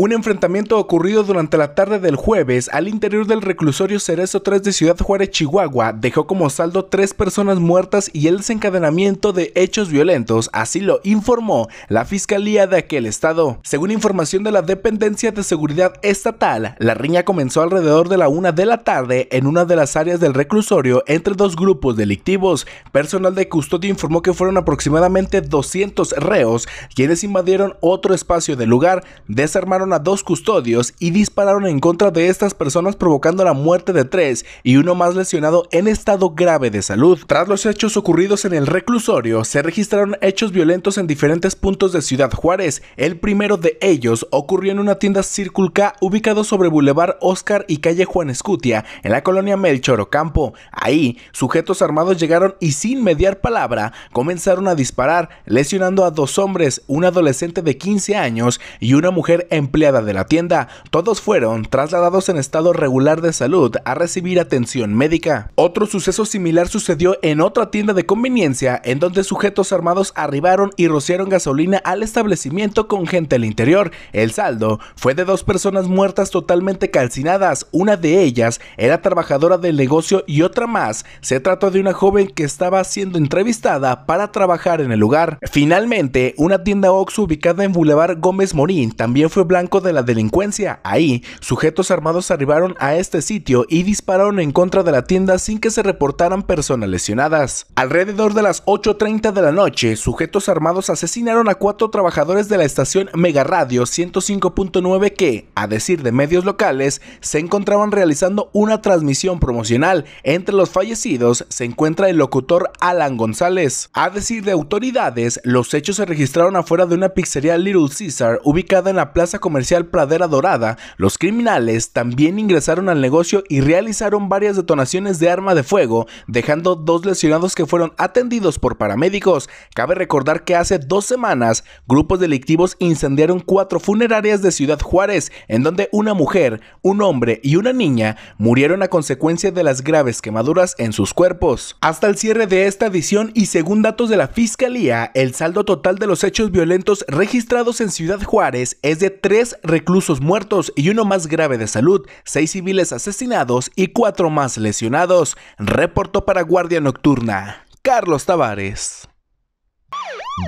Un enfrentamiento ocurrido durante la tarde del jueves al interior del reclusorio Cerezo 3 de Ciudad Juárez, Chihuahua, dejó como saldo tres personas muertas y el desencadenamiento de hechos violentos, así lo informó la Fiscalía de aquel estado. Según información de la Dependencia de Seguridad Estatal, la riña comenzó alrededor de la una de la tarde en una de las áreas del reclusorio entre dos grupos delictivos. Personal de custodia informó que fueron aproximadamente 200 reos quienes invadieron otro espacio del lugar, desarmaron a dos custodios y dispararon en contra de estas personas provocando la muerte de tres y uno más lesionado en estado grave de salud. Tras los hechos ocurridos en el reclusorio, se registraron hechos violentos en diferentes puntos de Ciudad Juárez. El primero de ellos ocurrió en una tienda Circle K ubicado sobre Boulevard Oscar y calle Juan Escutia, en la colonia Melchor Ocampo. Ahí, sujetos armados llegaron y sin mediar palabra, comenzaron a disparar, lesionando a dos hombres, un adolescente de 15 años y una mujer en de la tienda, todos fueron trasladados en estado regular de salud a recibir atención médica. Otro suceso similar sucedió en otra tienda de conveniencia en donde sujetos armados arribaron y rociaron gasolina al establecimiento con gente al interior. El saldo fue de dos personas muertas totalmente calcinadas, una de ellas era trabajadora del negocio y otra más. Se trató de una joven que estaba siendo entrevistada para trabajar en el lugar. Finalmente, una tienda Ox ubicada en Boulevard Gómez Morín también fue blanca de la delincuencia. Ahí, sujetos armados arribaron a este sitio y dispararon en contra de la tienda sin que se reportaran personas lesionadas. Alrededor de las 8.30 de la noche, sujetos armados asesinaron a cuatro trabajadores de la estación Mega Radio 105.9 que, a decir de medios locales, se encontraban realizando una transmisión promocional. Entre los fallecidos se encuentra el locutor Alan González. A decir de autoridades, los hechos se registraron afuera de una pizzería Little Caesar ubicada en la plaza comercial comercial Pradera Dorada, los criminales también ingresaron al negocio y realizaron varias detonaciones de arma de fuego, dejando dos lesionados que fueron atendidos por paramédicos. Cabe recordar que hace dos semanas, grupos delictivos incendiaron cuatro funerarias de Ciudad Juárez, en donde una mujer, un hombre y una niña murieron a consecuencia de las graves quemaduras en sus cuerpos. Hasta el cierre de esta edición y según datos de la Fiscalía, el saldo total de los hechos violentos registrados en Ciudad Juárez es de tres reclusos muertos y uno más grave de salud, seis civiles asesinados y cuatro más lesionados, reportó para Guardia Nocturna Carlos Tavares.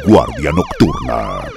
Guardia Nocturna.